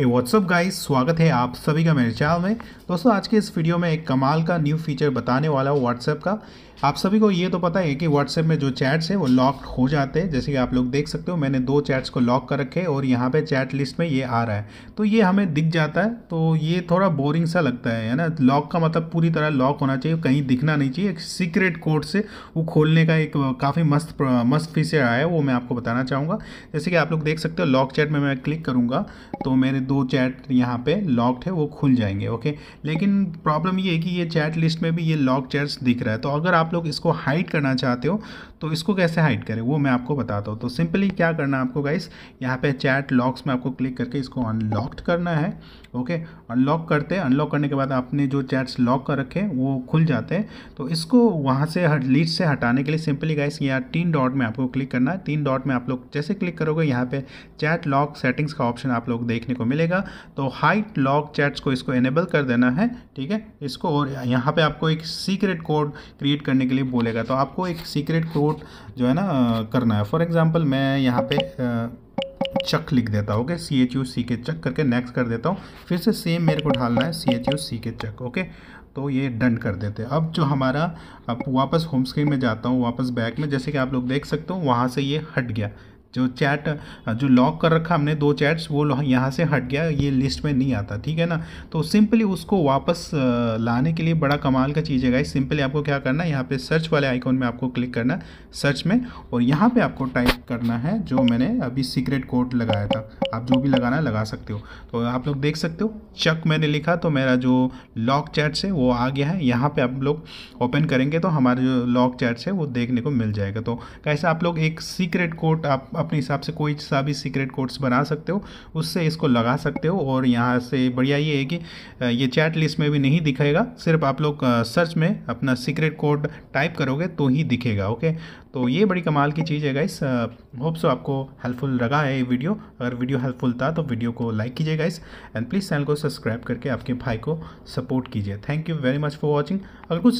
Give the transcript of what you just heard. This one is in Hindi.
ए व्हाट्सअप गाइस स्वागत है आप सभी का मेरे चैनल में दोस्तों आज के इस वीडियो में एक कमाल का न्यू फीचर बताने वाला हूँ व्हाट्सअप का आप सभी को ये तो पता है कि व्हाट्सएप में जो चैट्स है वो लॉक हो जाते हैं जैसे कि आप लोग देख सकते हो मैंने दो चैट्स को लॉक कर रखे और यहाँ पे चैट लिस्ट में ये आ रहा है तो ये हमें दिख जाता है तो ये थोड़ा बोरिंग सा लगता है है ना लॉक का मतलब पूरी तरह लॉक होना चाहिए कहीं दिखना नहीं चाहिए एक सीक्रेट कोड से वो खोलने का एक काफ़ी मस्त मस्त फीचर आया है वो मैं आपको बताना चाहूँगा जैसे कि आप लोग देख सकते हो लॉक चैट में मैं क्लिक करूँगा तो मेरे दो चैट यहाँ पे लॉक्ड है वो खुल जाएंगे ओके लेकिन प्रॉब्लम ये है कि ये चैट लिस्ट में भी ये लॉक चैट्स दिख रहा है तो अगर आप लोग इसको हाइड करना चाहते हो तो इसको कैसे हाइड करें वो मैं आपको बताता हूँ तो सिंपली क्या करना है आपको गाइस यहाँ पे चैट लॉक्स में आपको क्लिक करके इसको अनलॉक्ड करना है ओके अनलॉक करते हैं अनलॉक करने के बाद आपने जो चैट्स लॉक कर रखे वो खुल जाते हैं तो इसको वहाँ से लिस्ट से हटाने के लिए सिंपली गाइस यहाँ तीन डॉट में आपको क्लिक करना है तीन डॉट में आप लोग जैसे क्लिक करोगे यहाँ पे चैट लॉक सेटिंग्स का ऑप्शन आप लोग देखने को मिले मिलेगा तो हाइट लॉक चैट्स को इसको इनेबल कर देना है ठीक है इसको और यहाँ पे आपको एक सीक्रेट कोड क्रिएट करने के लिए बोलेगा तो आपको एक सीक्रेट कोड जो है ना करना है फॉर एग्ज़ाम्पल मैं यहाँ पे चक लिख देता हूँ okay C H U C K Chuck करके नेक्स्ट कर देता हूँ फिर से सेम मेरे को ढालना है सी एच यू सी के चक ओके तो ये डन कर देते हैं अब जो हमारा अब वापस होम स्क्रीन में जाता हूँ वापस बैक में जैसे कि आप लोग देख सकते हो वहाँ से ये हट गया जो चैट जो लॉक कर रखा हमने दो चैट्स वो यहाँ से हट गया ये लिस्ट में नहीं आता ठीक है ना तो सिंपली उसको वापस लाने के लिए बड़ा कमाल का चीज़ है गाइस सिंपली आपको क्या करना है यहाँ पे सर्च वाले आइकॉन में आपको क्लिक करना सर्च में और यहाँ पे आपको टाइप करना है जो मैंने अभी सीक्रेट कोड लगाया था आप जो भी लगाना लगा सकते हो तो आप लोग देख सकते हो चक मैंने लिखा तो मेरा जो लॉक चैट्स है वो आ गया है यहाँ पर आप लोग ओपन करेंगे तो हमारे जो लॉक चैट्स है वो देखने को मिल जाएगा तो कैसे आप लोग एक सीक्रेट कोड आप अपने हिसाब से कोई सा भी सीक्रेट कोड्स बना सकते हो उससे इसको लगा सकते हो और यहाँ से बढ़िया ये है कि ये चैट लिस्ट में भी नहीं दिखेगा सिर्फ आप लोग सर्च में अपना सीक्रेट कोड टाइप करोगे तो ही दिखेगा ओके तो ये बड़ी कमाल की चीज़ है गाइस होप सो आपको हेल्पफुल लगा है ये वीडियो अगर वीडियो हेल्पफुल था तो वीडियो को लाइक कीजिए गाइस एंड प्लीज़ चैनल को सब्सक्राइब करके आपके भाई को सपोर्ट कीजिए thank you very much for watching अगर कुछ